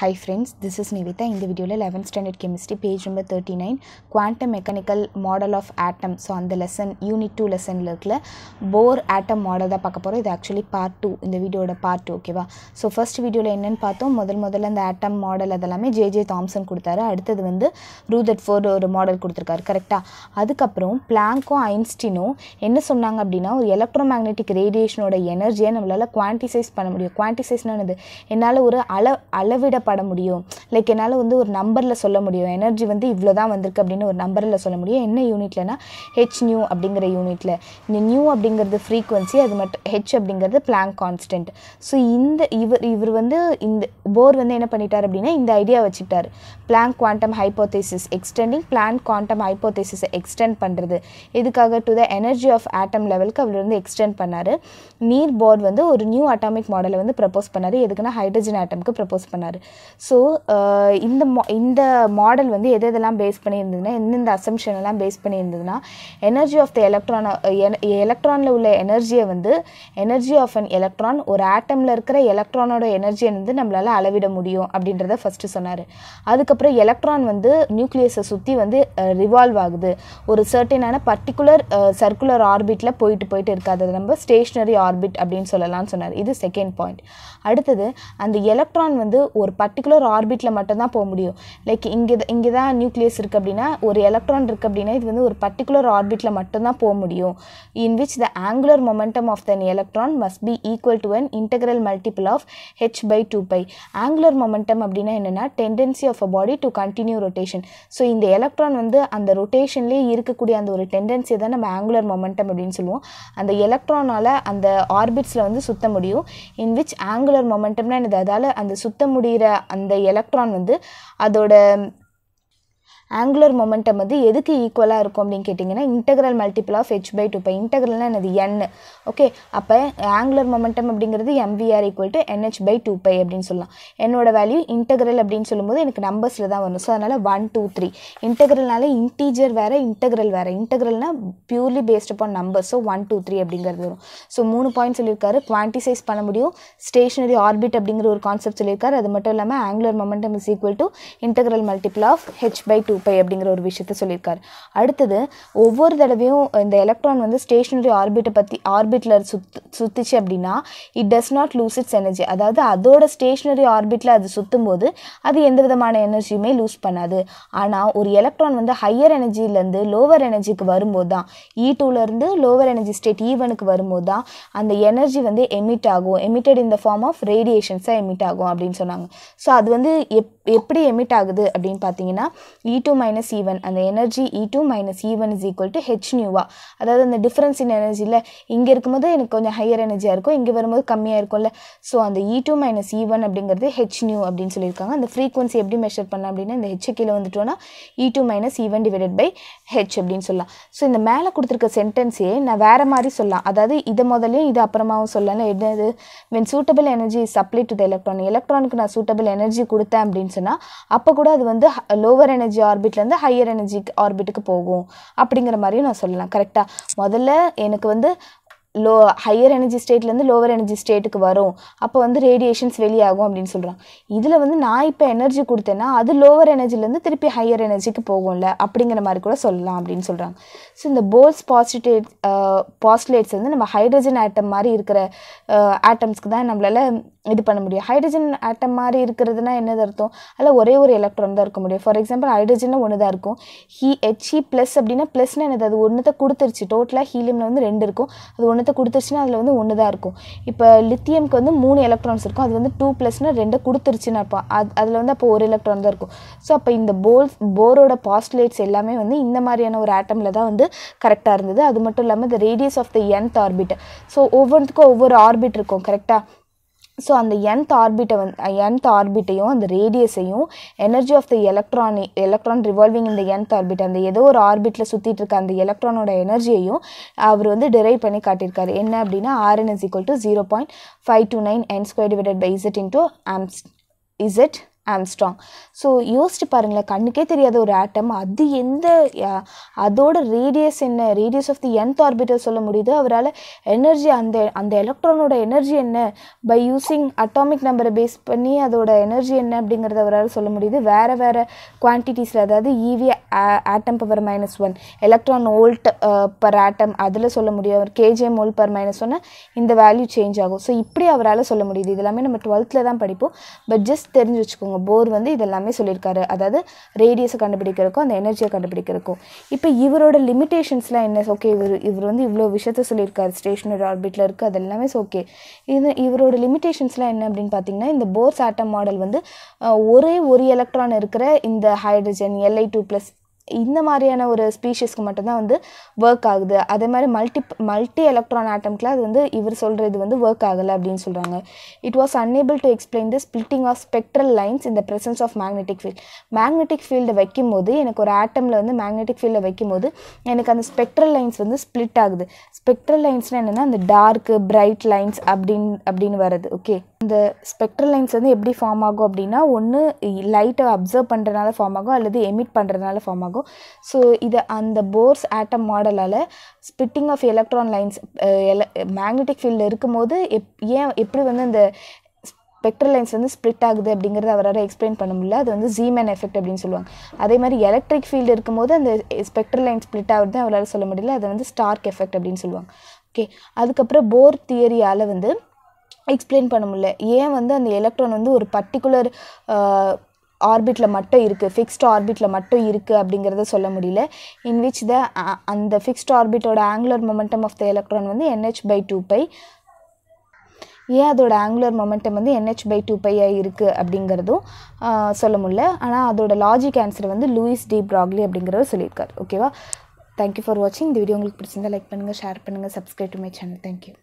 high friends this is Nivitha இந்த வீடியோவில் eleventh standard chemistry page number thirty nine quantum mechanical model of atom so அந்த lesson unit two லெசனில் இருக்கல போர் atom model தான் பார்க்க போகிறோம் இது ஆக்சுவலி பார்ட் டூ இந்த வீடியோட பார்ட் டூ ஓகேவா ஸோ ஃபர்ஸ்ட் வீடியோவில் என்னென்னு பார்த்தோம் முதல் முதல்ல அந்த ஆட்டம் மாடல் அதெல்லாமே ஜே ஜே தாம்சன் கொடுத்தாரு அடுத்தது வந்து ரூதட் ஃபோர் ஒரு மாடல் கொடுத்துருக்காரு கரெக்டாக அதுக்கப்புறம் பிளாங்கும் ஐன்ஸ்டினும் என்ன சொன்னாங்க அப்படின்னா ஒரு எலக்ட்ரோ மேக்னெட்டிக் ரேடியேஷனோட எனர்ஜியை நம்மளால் குவான்டிசைஸ் பண்ண முடியும் குவான்டிசைஸ்னானது என்னால் ஒரு அள அளவிட பாட முடியும் லைக் என்னால் வந்து ஒரு நம்பரில் சொல்ல முடியும் எனர்ஜி வந்து இவ்வளோ தான் வந்திருக்கு அப்படின்னு ஒரு நம்பரில் சொல்ல முடியும் என்ன யூனிட்லனா ஹெச் நியூ அப்படிங்கிற யூனிட்டில் இந்த நியூ அப்படிங்கிறது ஃப்ரீக்குவன்சி அது மட்டும் ஹெச் அப்படிங்கிறது பிளாங் கான்ஸ்டன்ட் ஸோ இந்த இவர் இவர் வந்து இந்த போர் வந்து என்ன பண்ணிட்டார் அப்படின்னா இந்த ஐடியா வச்சுக்கிட்டார் Planck quantum hypothesis extending Planck quantum ஹைப்போதேசிஸை எக்ஸ்டெண்ட் பண்ணுறது இதுக்காக to the energy of atom லெவலுக்கு அவர் வந்து எக்ஸ்டெண்ட் பண்ணார் நீர் போர் வந்து ஒரு நியூ அட்டாமிக் மாடலை வந்து ப்ரப்போஸ் பண்ணார் எதுக்குன்னா ஹைட்ரஜன் ஆட்டமுக்கு ப்ரப்போஸ் பண்ணார் ஸோ uh, இந்த மா இந்த மாடல் வந்து எது எதெல்லாம் பேஸ் பண்ணியிருந்ததுன்னா எந்தெந்த அசம்ஷன் எல்லாம் பேஸ் பண்ணியிருந்ததுன்னா எனர்ஜி ஆஃப் த எலக்ட்ரான் எலக்ட்ரானில் உள்ள எனர்ஜியை வந்து எனர்ஜி ஆஃப் அன் எலக்ட்ரான் ஒரு ஆட்டமில் இருக்கிற எலக்ட்ரானோட எனர்ஜியை வந்து நம்மளால் அளவிட முடியும் அப்படின்றத ஃபஸ்ட்டு சொன்னார் அதுக்கப்புறம் எலக்ட்ரான் வந்து நியூக்ளியஸை சுற்றி வந்து ரிவால்வ் uh, ஆகுது ஒரு சர்டனான பர்டிகுலர் சர்க்குலர் ஆர்பிட்டில் போயிட்டு போயிட்டு இருக்காது அது நம்ம ஸ்டேஷ்னரி ஆர்பிட் அப்படின்னு சொல்லலாம்னு சொன்னார் இது செகண்ட் பாயிண்ட் அடுத்தது அந்த எலக்ட்ரான் வந்து ஒரு பட் பர்டிகுலர் ஆர்பிட்டில் மட்டும்தான் போக முடியும் லைக் இங்கே இங்கே தான் நியூக்ளியஸ் இருக்குது அப்படின்னா ஒரு எலக்ட்ரான் இருக்குது அப்படின்னா இது வந்து ஒரு பர்டிகுலர் ஆர்பிட்டில் மட்டும்தான் போக முடியும் in which the angular momentum of the electron must be equal to an integral multiple of h by two pi angular momentum அப்படின்னா என்னென்னா tendency of a body to continue rotation so இந்த எலக்ட்ரான் வந்து அந்த ரொட்டேஷன்லேயே இருக்கக்கூடிய அந்த ஒரு டெண்டன்சியை தான் நம்ம ஆங்குலர் மொமெண்டம் அப்படின்னு சொல்லுவோம் அந்த எலக்ட்ரானால் அந்த ஆர்பிட்ஸில் வந்து சுத்த முடியும் இன் விச் ஆங்குலர் மொமெண்டம்னா என்னது அதால் அந்த சுத்த முடிகிற அந்த எலக்ட்ரான் வந்து அதோட ஆங்குலர் மொமெண்டம் வந்து எதுக்கு ஈக்குவலாக இருக்கும் அப்படின்னு கேட்டிங்கன்னா integral multiple of h by two pi இன்டெக்ரல்னால் என்னது என் ஓகே அப்போ ஆங்குலர் மொமெண்டம் அப்படிங்கிறது MVR equal to NH by two pi அப்படின்னு சொல்லலாம் என்னோட வேல்யூ இன்டெக்ரல் அப்படின்னு சொல்லும்போது எனக்கு நம்பர்ஸில் தான் வரும் ஸோ அதனால் ஒன் டூ த்ரீ இன்டெக்ரல்னால இன்டீஜர் வேறு இன்டெக்ரல் வேறு இன்டெக்ரல்னால் purely based upon number so one two three அப்படிங்கிறது வரும் ஸோ மூணு பாயிண்ட் சொல்லியிருக்காரு குவான்டிசைஸ் பண்ண முடியும் ஸ்டேஷனரி ஆர்பிட் அப்படிங்கிற ஒரு கான்செப்ட் சொல்லியிருக்காரு அது மட்டும் இல்லாமல் angular momentum is equal to integral multiple of h by two ரூபாய் அப்படிங்கிற ஒரு விஷயத்த சொல்லியிருக்காரு அடுத்தது ஒவ்வொரு தடவையும் இந்த எலக்ட்ரான் வந்து ஸ்டேஷனரி ஆர்பிட்டை பற்றி ஆர்பிட்டில் சுத் சுற்றுச்சு அப்படின்னா it does not lose its energy அதாவது அதோட ஸ்டேஷனரி ஆர்பிட்டில் அது சுற்றும் போது அது எந்த விதமான எனர்ஜியுமே லூஸ் பண்ணாது ஆனால் ஒரு எலக்ட்ரான் வந்து ஹையர் எனர்ஜிலேருந்து லோவர் எனர்ஜிக்கு வரும்போது தான் இ டூலேருந்து லோவர் எனர்ஜி ஸ்டேட் ஈவனுக்கு வரும்போது தான் அந்த எனர்ஜி வந்து எமிட் ஆகும் எமிட்டட் இந்த ஃபார்ம் ஆஃப் ரேடியேஷன்ஸாக எமிட் ஆகும் அப்படின்னு சொன்னாங்க ஸோ அது வந்து எப் எப்படி எமிட் ஆகுது அப்படின்னு பார்த்தீங்கன்னா E e two minus E one அந்த energy E two minus E one is equal to h நியூவா அதாவது அந்த டிஃப்ரென்ஸ் இன் எனர்ஜியில் இங்கே இருக்கும்போது எனக்கு கொஞ்சம் ஹையர் எனர்ஜியாக இருக்கும் இங்கே வரும்போது கம்மியாக இருக்கும்ல ஸோ அந்த E e two minus E one e அப்படிங்கிறது ஹெச் நியூ அப்படின்னு சொல்லியிருக்காங்க அந்த ஃப்ரீக்வன்சி எப்படி மெஷர் பண்ணலாம் அப்படின்னா இந்த ஹெச் கீழே வந்துட்டோன்னா E two minus E one divided by h அப்படின்னு சொல்லலாம் ஸோ இந்த மேலே கொடுத்துருக்க சென்டென்ஸே நான் வேறு மாதிரி சொல்லலாம் அதாவது இது முதலையும் இது அப்புறமாவும் சொல்லலாம் என்னது when suitable energy is apply to the electron எலக்ட்ரானுக்கு நான் சூட்டபிள் எனர்ஜி கொடுத்தேன் அப்படின்னு சொன்னால் அப்போ கூட அது வந்து லோவர் எனர்ஜி ஆர் ஆர்பிட்லேருந்து ஹையர் எனர்ஜி ஆர்பிட்டுக்கு போகும் அப்படிங்கிற மாதிரியும் நான் சொல்லலாம் கரெக்டாக முதல்ல எனக்கு வந்து லோ ஹையர் எனர்ஜி ஸ்டேட்லேருந்து லோவர் எனர்ஜி ஸ்டேட்டுக்கு வரும் அப்போ வந்து ரேடியேஷன்ஸ் வெளியாகும் அப்படின்னு சொல்கிறான் இதில் வந்து நான் இப்போ எனர்ஜி கொடுத்தேன்னா அது லோவர் எனர்ஜிலேருந்து திருப்பி ஹையர் எனர்ஜிக்கு போகும்ல அப்படிங்கிற மாதிரி கூட சொல்லலாம் அப்படின்னு சொல்கிறாங்க ஸோ இந்த போல்ஸ் பாசிட்டேட் பாஸ்லேட்ஸ் வந்து நம்ம ஹைட்ரஜன் ஆட்டம் மாதிரி இருக்கிற ஆட்டம்ஸ்க்கு தான் நம்மளால் இது பண்ண முடியும் ஹைட்ரஜன் ஆட்டம் மாதிரி இருக்கிறதுனா என்னது அர்த்தம் அதில் ஒரே ஒரு எலக்ட்ரான் தான் இருக்க முடியும் ஃபார் எக்ஸாம்பிள் ஹைட்ரஜனில் ஒன்று தான் இருக்கும் ஹி ஹெச்இ ப்ளஸ் அப்படின்னா ப்ளஸ்னா என்னது அது ஒன்றுத்தை கொடுத்துருச்சு டோட்டலாக ஹீலியமில் வந்து ரெண்டு இருக்கும் அது ஒன்றுத்தை கொடுத்துருச்சுன்னா அதில் வந்து ஒன்று தான் இருக்கும் இப்போ லித்தியம்க்கு வந்து மூணு எலக்ட்ரான்ஸ் இருக்கும் அது வந்து டூ ப்ளஸ்னால் ரெண்டை கொடுத்துருச்சுன்னு இருப்பான் அது அதில் வந்து அப்போ ஒரு எலக்ட்ரான் தான் இருக்கும் ஸோ அப்போ இந்த போல்ஸ் போரோட பாஸ்ட்லேட்ஸ் எல்லாமே வந்து இந்த மாதிரியான ஒரு ஆட்டமில் தான் வந்து கரெக்டாக இருந்தது அது மட்டும் இல்லாமல் இந்த radius of the nth orbit so ஒவ்வொன்றுக்கும் ஒவ்வொரு ஆர்பிட் இருக்கும் கரெக்டாக ஸோ அந்த என்த் ஆர்பிட்டை வந்து என்த் ஆர்பிட்டையும் அந்த ரேடியஸையும் எனர்ஜி ஆஃப் த எலக்ட்ரானி எலக்ட்ரான் ரிவால்விங் இந்த என்த் ஆர்பிட் அந்த ஏதோ ஒரு ஆர்பிட்டில் சுற்றிட்டு இருக்க அந்த எலக்ட்ரானோட எனர்ஜியையும் அவர் வந்து டிரைவ் பண்ணி காட்டியிருக்காரு என்ன அப்படின்னா RN is equal to zero point five two nine n square divided by Z into ஆம்ஸ் இசட் ஆம்ஸ்ட்ராங் ஸோ யோசிச்சு பாருங்களேன் கண்ணுக்கே தெரியாத ஒரு ஆட்டம் அது எந்த அதோட ரேடியஸ் என்ன ரேடியஸ் ஆஃப் தி என் ஆர்பிட்டர் சொல்ல முடியுது அவரால் எனர்ஜி அந்த அந்த எலக்ட்ரானோட எனர்ஜி என்ன பை யூஸிங் அட்டாமிக் நம்பரை பேஸ் பண்ணி அதோட எனர்ஜி என்ன அப்படிங்கிறத அவரால் சொல்ல முடியுது வேறு வேறு குவான்டிட்டிஸில் அதாவது EV atom power minus one electron volt per atom அதில் சொல்ல முடியும் அவர் கேஜிஎம் ஓல்ட் பர் மைனஸ் ஒன்னு இந்த வேல்யூ சேஞ்ச் ஆகும் ஸோ இப்படி அவரால் சொல்ல முடியுது இதெல்லாமே நம்ம டுவெல்த்தில் தான் படிப்போம் பட் ஜஸ்ட் தெரிஞ்சு வச்சுக்கோங்க போர் வந்து இதெல்லாமே சொல்லியிருக்காரு அதாவது ரேடியஸை கண்டுபிடிக்கிறக்கும் அந்த எனர்ஜியை கண்டுபிடிக்கிறக்கும் இப்போ இவரோட லிமிட்டேஷன்ஸ்லாம் என்ன ஓகே இவர் இவர் வந்து இவ்வளோ விஷயத்த சொல்லியிருக்காரு ஸ்டேஷனரி ஆர்பிட்டில் இருக்குது அதெல்லாமே ஓகே இது இவரோட லிமிட்டேஷன்ஸ்லாம் என்ன அப்படின்னு பார்த்தீங்கன்னா இந்த போர்ஸ் ஆட்டம் மாடல் வந்து ஒரே ஒரு எலக்ட்ரான் இருக்கிற இந்த ஹைட்ரஜன் எல்ஐ டூ ப்ளஸ் இந்த மாதிரியான ஒரு ஸ்பீஷிஸ்க்கு மட்டும்தான் வந்து ஒர்க் ஆகுது அதே மாதிரி மல்டி மல்டி எலக்ட்ரான் ஆட்டம்க்குலாம் அது வந்து இவர் சொல்கிறது வந்து ஒர்க் ஆகலை அப்படின்னு சொல்கிறாங்க it was unable to explain the splitting of spectral lines இந்த presence of magnetic field magnetic ஃபீல்டை வைக்கும் போது எனக்கு ஒரு ஆட்டமில் வந்து மேக்னெட்டிக் ஃபீல்டை வைக்கும் போது எனக்கு அந்த ஸ்பெக்ட்ரல் லைன்ஸ் வந்து ஸ்ப்ளிட் ஆகுது ஸ்பெக்ட்ரல் லைன்ஸ்னால் என்னென்னா அந்த டார்க்கு பிரைட் லைன்ஸ் அப்படின்னு அப்படின்னு வருது ஓகே இந்த ஸ்பெக்ட்ரல் லைன்ஸ் வந்து எப்படி ஃபார்ம் ஆகும் அப்படின்னா ஒன்று லைட்டை அப்சர்வ் பண்ணுறதுனால ஃபார்ம் ஆகும் அல்லது எமிட் பண்ணுறதுனால ஃபார்ம் ஆகும் ஸோ இது அந்த போர்ஸ் ஆட்டம் மாடலால் ஸ்பிட்டிங் ஆஃப் எலக்ட்ரான் லைன்ஸ் எல மேக்னெட்டிக் ஃபீல்டில் இருக்கும்போது எப் ஏன் எப்படி வந்து இந்த ஸ்பெக்ட்ரல் லைன்ஸ் வந்து ஸ்ப்ளிட் ஆகுது அப்படிங்கிறத அவரால் எக்ஸ்பிளைன் பண்ண முடியல அது வந்து ஜீமேன் எஃபெக்ட் அப்படின்னு சொல்லுவாங்க அதே மாதிரி எலக்ட்ரிக் ஃபீல்டு இருக்கும்போது அந்த ஸ்பெக்ட்ரல் லைன் ஸ்ப்ளிட் ஆகுறது அவரால் சொல்ல முடியல அதை வந்து ஸ்டார்க் எஃபெக்ட் அப்படின்னு சொல்லுவாங்க ஓகே அதுக்கப்புறம் போர் தியரியால் வந்து எக்ஸ்பிளைன் பண்ண முடியல ஏன் வந்து அந்த எலக்ட்ரான் வந்து ஒரு பர்டிகுலர் ஆர்பிட்டில் மட்டும் இருக்குது ஃபிக்ஸ்ட் ஆர்பிட்டில் மட்டும் இருக்குது அப்படிங்கிறத சொல்ல முடியல இன் விச் த அந்த ஃபிக்ஸ்ட் ஆர்பிட்டோட angular momentum of the electron வந்து என்ஹெச் பை டூ பை ஏன் அதோட ஆங்குலர் மொமெண்டம் வந்து என்ஹெச் பை டூ பையாக இருக்குது அப்படிங்கிறதும் சொல்ல முடியல ஆனால் அதோட லாஜிக் ஆன்சர் வந்து லூயிஸ் டி ப்ராக்லி அப்படிங்கிறத சொல்லியிருக்கார் ஓகேவா தேங்க்யூ ஃபார் வாட்சிங் இந்த வீடியோ உங்களுக்கு பிடிச்சிருந்தா லைக் பண்ணுங்கள் ஷேர் பண்ணுங்கள் subscribe to my channel thank you